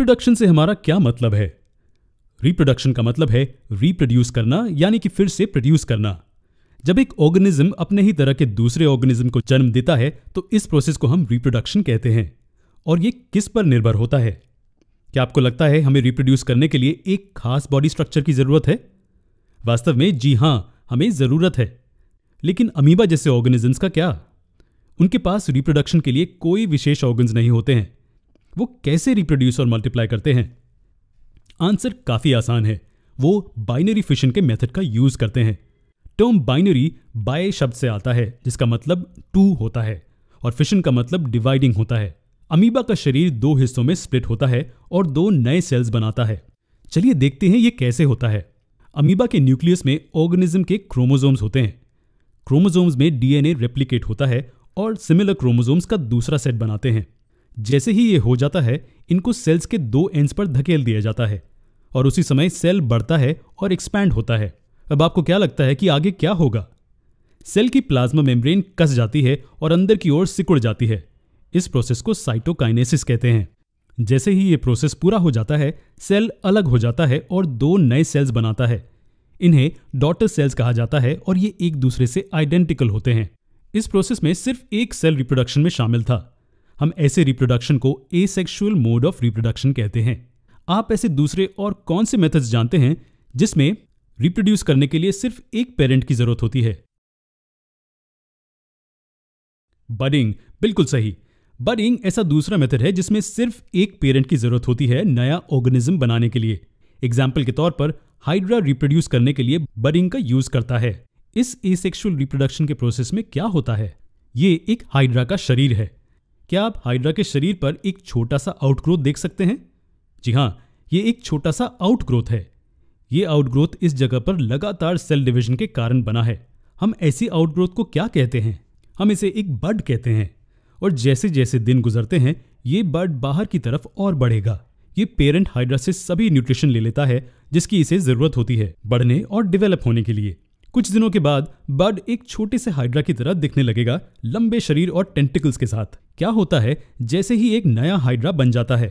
reproduction से हमारा क्या मतलब है रिप्रोडक्शन का मतलब है रिप्रोड्यूस करना यानी कि फिर से प्रोड्यूस करना जब एक ऑर्गेनिज्म अपने ही तरह के दूसरे ऑर्गेनिज्म को जन्म देता है तो इस प्रोसेस को हम रिप्रोडक्शन कहते हैं और ये किस पर निर्भर होता है क्या आपको लगता है हमें रिप्रोड्यूस करने के लिए एक खास बॉडी स्ट्रक्चर की जरूरत है वास्तव में जी हां हमें जरूरत है लेकिन अमीबा जैसे ऑर्गेनिजम्स का क्या उनके पास रिप्रोडक्शन के लिए कोई विशेष ऑर्गन्स नहीं होते हैं वो कैसे रिप्रोड्यूस और मल्टीप्लाई करते हैं आंसर काफ़ी आसान है वो बाइनरी फिशन के मेथड का यूज़ करते हैं टर्म बाइनरी बाय शब्द से आता है जिसका मतलब टू होता है और फिशन का मतलब डिवाइडिंग होता है अमीबा का शरीर दो हिस्सों में स्प्लिट होता है और दो नए सेल्स बनाता है चलिए देखते हैं ये कैसे होता है अमीबा के न्यूक्लियस में ऑर्गेनिज्म के क्रोमोजोम्स होते हैं क्रोमोजोम्स में डीएनए रेप्लिकेट होता है और सिमिलर क्रोमोजोम्स का दूसरा सेट बनाते हैं जैसे ही ये हो जाता है इनको सेल्स के दो एंड्स पर धकेल दिया जाता है और उसी समय सेल बढ़ता है और एक्सपैंड होता है अब आपको क्या लगता है कि आगे क्या होगा सेल की प्लाज्मा मेम्ब्रेन कस जाती है और अंदर की ओर सिकुड़ जाती है इस प्रोसेस को साइटोकाइनेसिस कहते हैं जैसे ही यह प्रोसेस पूरा हो जाता है सेल अलग हो जाता है और दो नए सेल्स बनाता है इन्हें डॉटर सेल्स कहा जाता है और ये एक दूसरे से आइडेंटिकल होते हैं इस प्रोसेस में सिर्फ एक सेल रिप्रोडक्शन में शामिल था हम ऐसे रिप्रोडक्शन को एसेक्सुअल मोड ऑफ रिप्रोडक्शन कहते हैं आप ऐसे दूसरे और कौन से मेथड्स जानते हैं जिसमें रिप्रोड्यूस करने के लिए सिर्फ एक पेरेंट की जरूरत होती है बडिंग बिल्कुल सही बडिंग ऐसा दूसरा मेथड है जिसमें सिर्फ एक पेरेंट की जरूरत होती है नया ऑर्गेनिज्म बनाने के लिए एग्जाम्पल के तौर पर हाइड्रा रिप्रोड्यूस करने के लिए बडिंग का यूज करता है इस एसेक्सुअल रिप्रोडक्शन के प्रोसेस में क्या होता है ये एक हाइड्रा का शरीर है क्या आप हाइड्रा के शरीर पर एक छोटा सा आउटग्रोथ देख सकते हैं जी हाँ ये एक छोटा सा आउटग्रोथ है ये आउटग्रोथ इस जगह पर लगातार सेल डिवीजन के कारण बना है हम ऐसी आउटग्रोथ को क्या कहते हैं हम इसे एक बर्ड कहते हैं और जैसे जैसे दिन गुजरते हैं ये बर्ड बाहर की तरफ और बढ़ेगा ये पेरेंट हाइड्रा से सभी न्यूट्रिशन ले लेता है जिसकी इसे ज़रूरत होती है बढ़ने और डेवलप होने के लिए कुछ दिनों के बाद बर्ड एक छोटे से हाइड्रा की तरह दिखने लगेगा लंबे शरीर और टेंटिकल्स के साथ क्या होता है जैसे ही एक नया हाइड्रा बन जाता है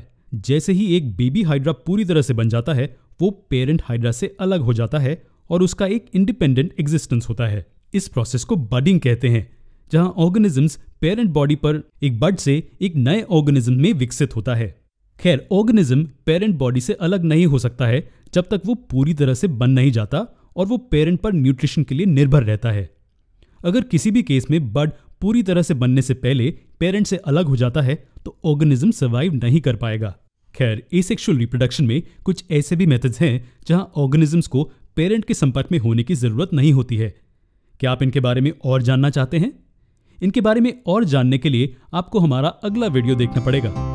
जैसे ही एक बेबी हाइड्रा पूरी तरह से बन जाता है वो पेरेंट हाइड्रा से अलग हो जाता है और उसका एक इंडिपेंडेंट एग्जिस्टेंस होता है इस प्रोसेस को बडिंग कहते हैं जहां ऑर्गेनिजम्स पेरेंट बॉडी पर एक बर्ड से एक नए ऑर्गेनिज्म में विकसित होता है खैर ऑर्गेनिज्म पेरेंट बॉडी से अलग नहीं हो सकता है जब तक वो पूरी तरह से बन नहीं जाता और वो पेरेंट पर न्यूट्रिशन के लिए निर्भर रहता है अगर किसी भी केस में बर्ड पूरी तरह से बनने से पहले पेरेंट से अलग हो जाता है तो ऑर्गेनिज्म सर्वाइव नहीं कर पाएगा खैर एसेक्सुअल रिप्रोडक्शन में कुछ ऐसे भी मेथड्स हैं जहां ऑर्गेनिजम्स को पेरेंट के संपर्क में होने की ज़रूरत नहीं होती है क्या आप इनके बारे में और जानना चाहते हैं इनके बारे में और जानने के लिए आपको हमारा अगला वीडियो देखना पड़ेगा